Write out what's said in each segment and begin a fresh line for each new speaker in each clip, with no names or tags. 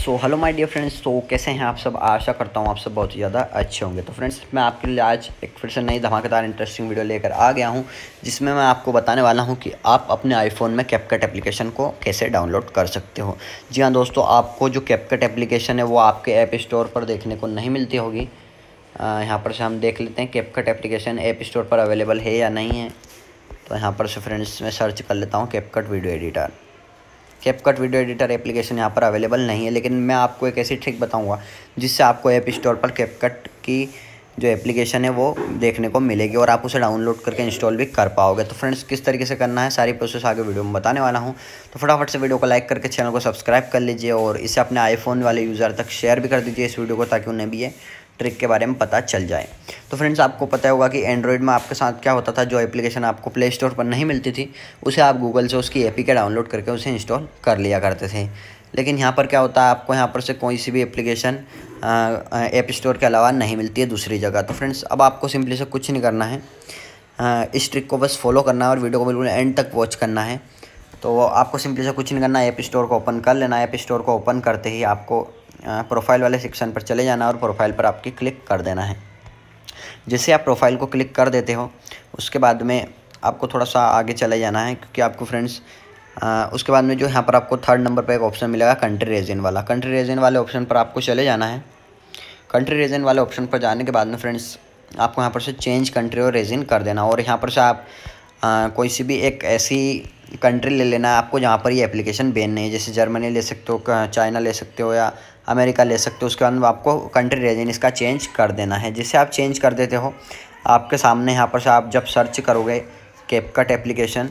so hello my dear friends तो कैसे हैं आप सब आशा करता हूँ आप सब बहुत ज़्यादा अच्छे होंगे तो फ्रेंड्स मैं आपके लिए आज एक फिर से नई धमाकेदार इंटरेस्टिंग वीडियो लेकर आ गया हूँ जिसमें मैं आपको बताने वाला हूँ कि आप अपने आईफोन में कैपकट एप्लीकेशन को कैसे डाउनलोड कर सकते हो जी हाँ दोस्तों आपको जो कैपकट एप्लीकेशन है वो आपके ऐप स्टोर पर देखने को नहीं मिलती होगी यहाँ पर से हम देख लेते हैं कैपकट एप्लीकेशन ऐप स्टोर पर अवेलेबल है या नहीं है तो यहाँ पर से फ्रेंड्स मैं सर्च कर लेता हूँ CapCut video editor CapCut video editor application यहाँ पर अवेलेबल नहीं है लेकिन मैं आपको एक ऐसी ट्रिक बताऊँगा जिससे आपको ऐप स्टोर पर कैपकट की जो एप्लीकेशन है वो देखने को मिलेगी और आप उसे डाउनलोड करके इंस्टॉल भी कर पाओगे तो फ्रेंड्स किस तरीके से करना है सारी प्रोसेस आगे वीडियो में बताने वाला हूँ तो फटाफट से वीडियो को लाइक करके चैनल को सब्सक्राइब कर लीजिए और इसे अपने आईफोन वाले यूज़र तक शेयर भी कर दीजिए इस वीडियो को ताकि उन्हें भी ये ट्रिक के बारे में पता चल जाए तो फ्रेंड्स आपको पता होगा कि एंड्रॉयड में आपके साथ क्या होता था जो एप्लीकेशन आपको प्ले स्टोर पर नहीं मिलती थी उसे आप गूगल से उसकी एपी के डाउनलोड करके उसे इंस्टॉल कर लिया करते थे लेकिन यहाँ पर क्या होता है आपको यहाँ पर से कोई सी भी एप्लीकेशन ऐप स्टोर के अलावा नहीं मिलती है दूसरी जगह तो फ्रेंड्स अब आपको सिंपली से कुछ नहीं करना है आ, इस ट्रिक को बस फॉलो करना है और वीडियो को बिल्कुल एंड तक वॉच करना है तो आपको सिंपली से कुछ नहीं करना ऐप स्टोर को ओपन कर लेना ऐप स्टोर को ओपन करते ही आपको प्रोफाइल वाले सेक्शन पर चले जाना और प्रोफाइल पर आपकी क्लिक कर देना है जैसे आप प्रोफाइल को क्लिक कर देते हो उसके बाद में आपको थोड़ा सा आगे चले जाना है क्योंकि आपको फ्रेंड्स उसके बाद में जो यहाँ पर आपको थर्ड नंबर पर एक ऑप्शन मिलेगा कंट्री रीजन वाला कंट्री रीजन वाले ऑप्शन पर आपको चले जाना है कंट्री रीजन वाले ऑप्शन पर जाने के बाद में फ्रेंड्स आपको यहाँ पर से चेंज कंट्री और रीजन कर देना और यहाँ पर से आप आ, कोई सी भी एक ऐसी कंट्री ले लेना है आपको जहाँ पर ये एप्लीकेशन बेन नहीं है जैसे जर्मनी ले सकते हो चाइना ले सकते हो या अमेरिका ले सकते हो उसके बाद आपको कंट्री रीजन इसका चेंज कर देना है जिसे आप चेंज कर देते हो आपके सामने यहाँ पर से आप जब सर्च करोगे कैपकट एप्लीकेशन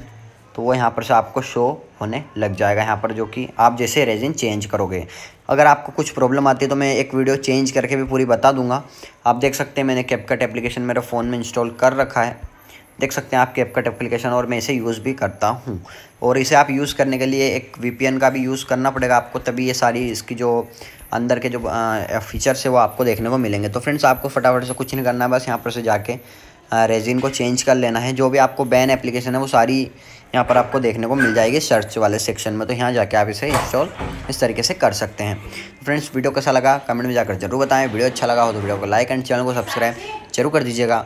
तो वो यहाँ पर से आपको शो होने लग जाएगा यहाँ पर जो कि आप जैसे रेजिन चेंज करोगे अगर आपको कुछ प्रॉब्लम आती है तो मैं एक वीडियो चेंज करके भी पूरी बता दूंगा आप देख सकते हैं मैंने कैपकट एप्लीकेशन मेरे फ़ोन में इंस्टॉल कर रखा है देख सकते हैं आप कैपकट एप्लीकेशन और मैं इसे यूज़ भी करता हूँ और इसे आप यूज़ करने के लिए एक वी का भी यूज़ करना पड़ेगा आपको तभी ये सारी इसकी जो अंदर के जो फीचर्स है वो आपको देखने को मिलेंगे तो फ्रेंड्स आपको फटाफट से कुछ नहीं करना है बस यहाँ पर से जाके रेजिन को चेंज कर लेना है जो भी आपको बैन एप्लीकेशन है वो सारी यहाँ पर आपको देखने को मिल जाएगी सर्च वाले सेक्शन में तो यहाँ जाके आप इसे इंस्टॉल इस तरीके से कर सकते हैं फ्रेंड्स तो वीडियो कैसा लगा कमेंट में जाकर जरूर बताएं वीडियो अच्छा लगा हो तो वीडियो को लाइक एंड चैनल को सब्सक्राइब जरूर कर दीजिएगा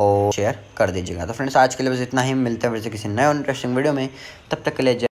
और शेयर कर दीजिएगा तो फ्रेंड्स आज के लिए बस इतना ही मिलते हैं फिर से किसी नए इंटरेस्टिंग वीडियो में तब तक के लिए